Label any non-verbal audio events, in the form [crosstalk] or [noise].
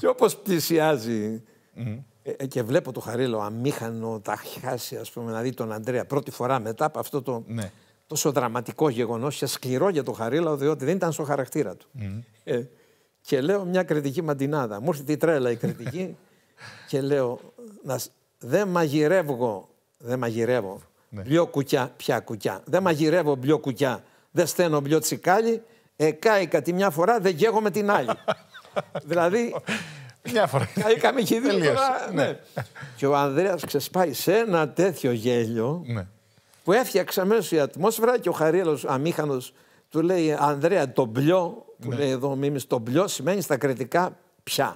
και όπως πλησιάζει ε, ε, και βλέπω το Χαρίλο αμήχανο, τα χάσει ας πούμε να δει τον Αντρέα πρώτη φορά μετά από αυτό το ναι. τόσο δραματικό γεγονός και σκληρό για τον Χαρίλο διότι δεν ήταν στο χαρακτήρα του. Ε, και λέω μια κριτική μαντινάδα. Μου έρθει η τρέλα η κριτική [laughs] και λέω δεν μαγειρεύω, δεν μαγειρεύω ναι. μπλιο κουκιά, πια κουκιά. Δεν μαγειρεύω μπλιο κουκιά, δεν στένω μπλιο τσικάλι, εκάηκα τη μια φορά, δεν γέγω με την άλλη. [laughs] δηλαδή. Μια φορά. Καήκαμε και δύο. Ναι. ναι. Και ο Ανδρέας ξεσπάει σε ένα τέτοιο γέλιο ναι. που έφτιαξε αμέσως η ατμόσφαιρα και ο Χαρίλο Αμήχανος του λέει Ανδρέα, το πλιό, που ναι. λέει εδώ ο Μίμης, τον σημαίνει στα κριτικά πια.